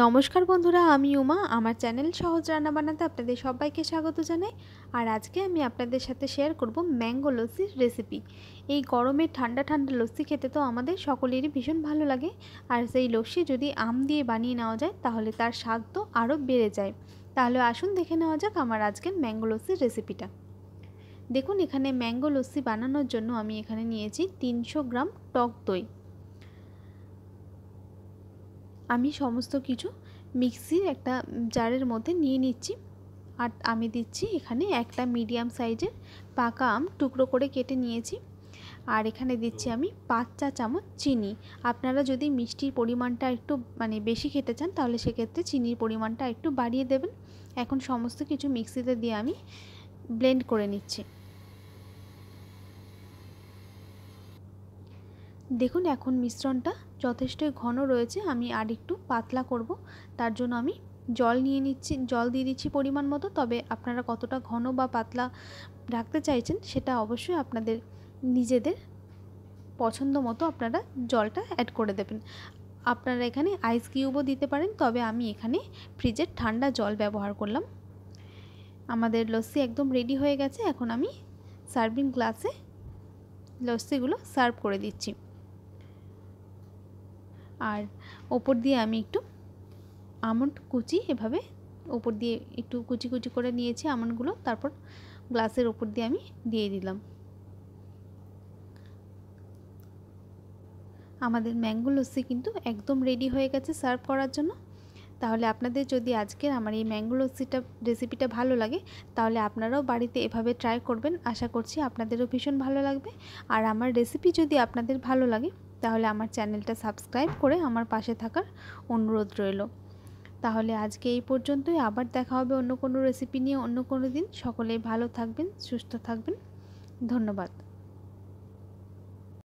নমস্কার বন্ধুরা আমি উমা আমার চ্যানেল সহজ রান্না বানাতে আপনাদের সবাইকে স্বাগত জানাই আর আজকে আমি আপনাদের সাথে শেয়ার করব ম্যাঙ্গো লস্যির রেসিপি এই গরমে ঠান্ডা ঠান্ডা লস্যি খেতে তো আমাদের সকলেরই ভীষণ ভালো লাগে আর সেই লস্যি যদি আম দিয়ে বানিয়ে নেওয়া যায় তাহলে তার স্বাদ তো আরও বেড়ে যায় তাহলে আসুন দেখে নেওয়া যাক আমার আজকের ম্যাঙ্গো লস্যির রেসিপিটা দেখুন এখানে ম্যাঙ্গো লস্যি বানানোর জন্য আমি এখানে নিয়েছি তিনশো গ্রাম টক দই আমি সমস্ত কিছু মিক্সির একটা জারের মধ্যে নিয়ে নিচ্ছি আর আমি দিচ্ছি এখানে একটা মিডিয়াম সাইজের পাকা আম টুকরো করে কেটে নিয়েছি আর এখানে দিচ্ছি আমি পাঁচ চা চামচ চিনি আপনারা যদি মিষ্টির পরিমাণটা একটু মানে বেশি খেতে চান তাহলে সেক্ষেত্রে চিনির পরিমাণটা একটু বাড়িয়ে দেবেন এখন সমস্ত কিছু মিক্সিতে দিয়ে আমি ব্লেন্ড করে নিচ্ছি দেখুন এখন মিশ্রণটা যথেষ্টই ঘন রয়েছে আমি আর একটু পাতলা করব তার জন্য আমি জল নিয়ে নিচ্ছি জল দিয়ে দিচ্ছি পরিমাণ মতো তবে আপনারা কতটা ঘন বা পাতলা রাখতে চাইছেন সেটা অবশ্যই আপনাদের নিজেদের পছন্দ মতো আপনারা জলটা অ্যাড করে দেবেন আপনারা এখানে আইস কিউবও দিতে পারেন তবে আমি এখানে ফ্রিজের ঠান্ডা জল ব্যবহার করলাম আমাদের লস্যি একদম রেডি হয়ে গেছে এখন আমি সার্ভিং গ্লাসে লস্যিগুলো সার্ভ করে দিচ্ছি আর ওপর দিয়ে আমি একটু আমন্ড কুচি এভাবে ওপর দিয়ে একটু কুচি কুচি করে নিয়েছি আমন্ডগুলো তারপর গ্লাসের ওপর দিয়ে আমি দিয়ে দিলাম আমাদের ম্যাঙ্গো লস্যি কিন্তু একদম রেডি হয়ে গেছে সার্ভ করার জন্য তাহলে আপনাদের যদি আজকের আমার এই ম্যাঙ্গো লস্যিটা রেসিপিটা ভালো লাগে তাহলে আপনারাও বাড়িতে এভাবে ট্রাই করবেন আশা করছি আপনাদেরও ভীষণ ভালো লাগবে আর আমার রেসিপি যদি আপনাদের ভালো লাগে তাহলে আমার চ্যানেলটা সাবস্ক্রাইব করে আমার পাশে থাকার অনুরোধ রইল তাহলে আজকে এই পর্যন্তই আবার দেখা হবে অন্য কোনো রেসিপি নিয়ে অন্য কোনো দিন সকলেই ভালো থাকবেন সুস্থ থাকবেন ধন্যবাদ